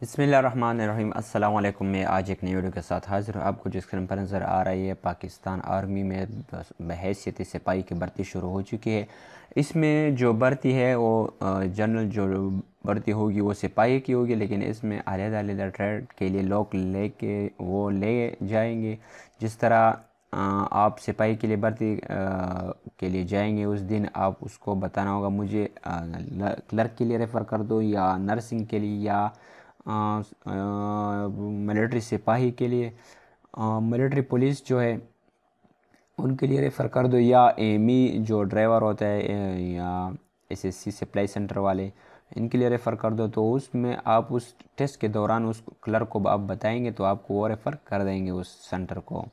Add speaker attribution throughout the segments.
Speaker 1: बसमीम अल्लाम मैं आज एक नई वीडियो के साथ हाज़िर हूँ आपको जिस स्क्रीन पर नज़र आ रही है पाकिस्तान आर्मी में बहैसियत सिपाही की भर्ती शुरू हो चुकी है इसमें जो भर्ती है वो जनरल जो भर्ती होगी वो सिपाही की होगी लेकिन इसमें अलहदा अलग ट्रेड के लिए लोग ले के वो ले जाएंगे जिस तरह आप सिपाही के लिए भर्ती के लिए जाएंगे उस दिन आप उसको बताना होगा मुझे क्लर्क के लिए रेफ़र कर दो या नर्सिंग के लिए या मिलिट्री सिपाही के लिए मिलिट्री पुलिस जो है उनके लिए रेफ़र कर दो या एमी e जो ड्राइवर होता है या एसएससी सप्लाई सेंटर वाले इनके लिए रेफ़र कर दो तो उसमें आप उस टेस्ट के दौरान उस क्लर्क को आप बताएंगे तो आपको वो रेफ़र कर देंगे उस सेंटर को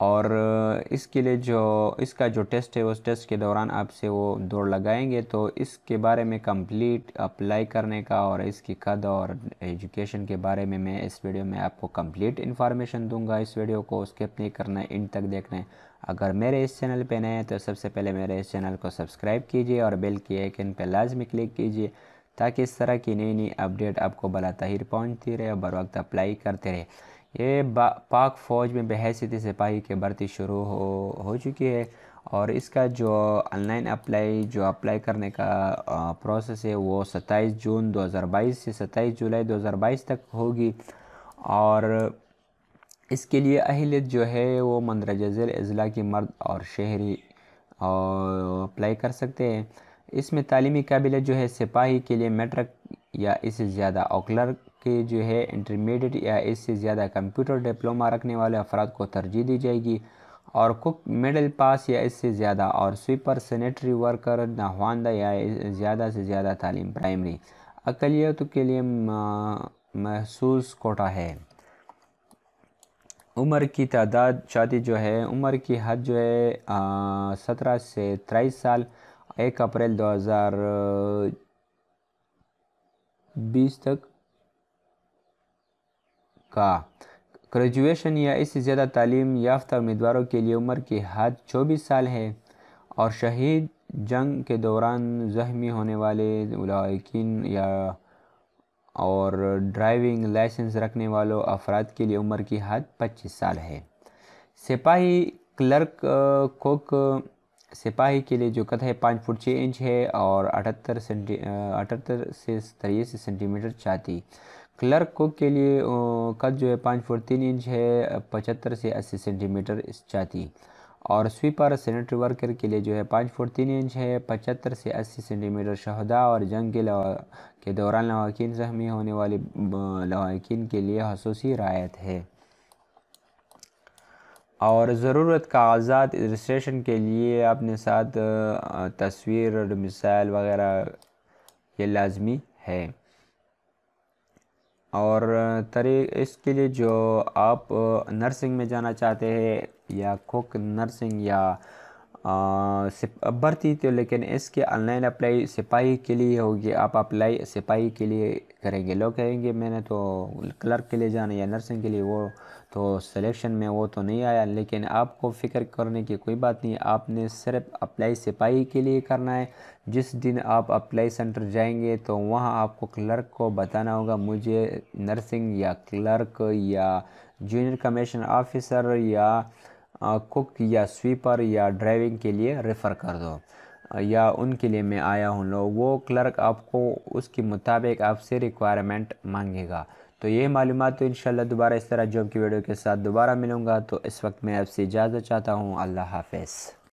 Speaker 1: और इसके लिए जो इसका जो टेस्ट है उस टेस्ट के दौरान आपसे वो दौड़ लगाएंगे तो इसके बारे में कंप्लीट अप्लाई करने का और इसकी कद और एजुकेशन के बारे में मैं इस वीडियो में आपको कंप्लीट इन्फॉर्मेशन दूंगा इस वीडियो को स्किप नहीं करना है इंड तक देखना है अगर मेरे इस चैनल पर नए हैं तो सबसे पहले मेरे इस चैनल को सब्सक्राइब कीजिए और बेल की आइकन पर लाजमी क्लिक कीजिए ताकि इस तरह की नई नई अपडेट आपको बला तहिर पहुँचती रहे और बर वक्त अप्लाई करते रहे ये पाक फ़ौज में बहसीत सिपाही के भर्ती शुरू हो हो चुकी है और इसका जो ऑनलाइन अप्लाई जो अप्लाई करने का प्रोसेस है वो 27 जून 2022 से 27 जुलाई 2022 तक होगी और इसके लिए अहलियत जो है वो मंदरजा ज़िल अज़ला की मर्द और शहरी और अप्लाई कर सकते हैं इसमें तालीमी काबिलियत जो है सिपाही के लिए मेट्रिक या इससे ज़्यादा और क्लर्क के जो है इंटरमीडिएट या इससे ज़्यादा कंप्यूटर डिप्लोमा रखने वाले अफराद को तरजीह दी जाएगी और कुक मिडिल पास या इससे ज़्यादा और स्वीपर सैनिटरी वर्कर नहानदा या ज़्यादा से ज़्यादा तालीम प्राइमरी अकलीत के लिए महसूस कोटा है उम्र की तादाद शादी जो है उम्र की हद जो है सत्रह से तेईस साल एक अप्रैल दो हज़ार बीस तक का ग्रेजुएशन या इससे ज़्यादा तालीम याफ्ता उम्मीदवारों के लिए उम्र की हद चौबीस साल है और शहीद जंग के दौरान जख्मी होने वाले उलाकिन या और ड्राइविंग लाइसेंस रखने वालों अफराद के लिए उम्र की हद पच्चीस साल है सिपाही क्लर्क कोक सिपाही के लिए जो कद है पाँच फुट छः इंच है और अठहत्तर सेंटी अठहत्तर से तिरसठ सेंटीमीटर चाहती क्लर्क कुक के लिए कद जो है पाँच फुट तीन इंच है पचहत्तर से अस्सी सेंटीमीटर चाहती और स्वीपर सैनिटरी वर्कर के लिए जो है पाँच फुट तीन इंच है पचहत्तर से अस्सी सेंटीमीटर शहदा और जंग के के दौरान लवाकिन जख्मी होने वाले लवाकिन के लिए खसूसी रायत है और ज़रूरत कागजात रजिस्ट्रेशन के लिए अपने साथ तस्वीर और मिसाइल वगैरह ये लाजमी है और तरी इसके लिए जो आप नर्सिंग में जाना चाहते हैं या कुक नर्सिंग या भर्ती तो लेकिन इसके ऑनलाइन अप्लाई सिपाही के लिए होगी आप अप्लाई सिपाही के लिए करेंगे लोग कहेंगे मैंने तो क्लर्क के लिए जाना या नर्सिंग के लिए वो तो सिलेक्शन में वो तो नहीं आया लेकिन आपको फ़िक्र करने की कोई बात नहीं आपने सिर्फ अप्लाई सिपाही के लिए करना है जिस दिन आप अप्लाई सेंटर जाएंगे तो वहाँ आपको क्लर्क को बताना होगा मुझे नर्सिंग या क्लर्क या जूनियर कमीशन ऑफिसर या कुक या स्वीपर या ड्राइविंग के लिए रेफ़र कर दो या उनके लिए मैं आया हूँ लोग वो क्लर्क आपको उसके मुताबिक आपसे रिक्वायरमेंट मांगेगा तो ये मालूम तो इन दोबारा इस तरह जॉब की वीडियो के साथ दोबारा मिलूँगा तो इस वक्त मैं आपसे इजाज़त चाहता हूँ अल्लाह हाफ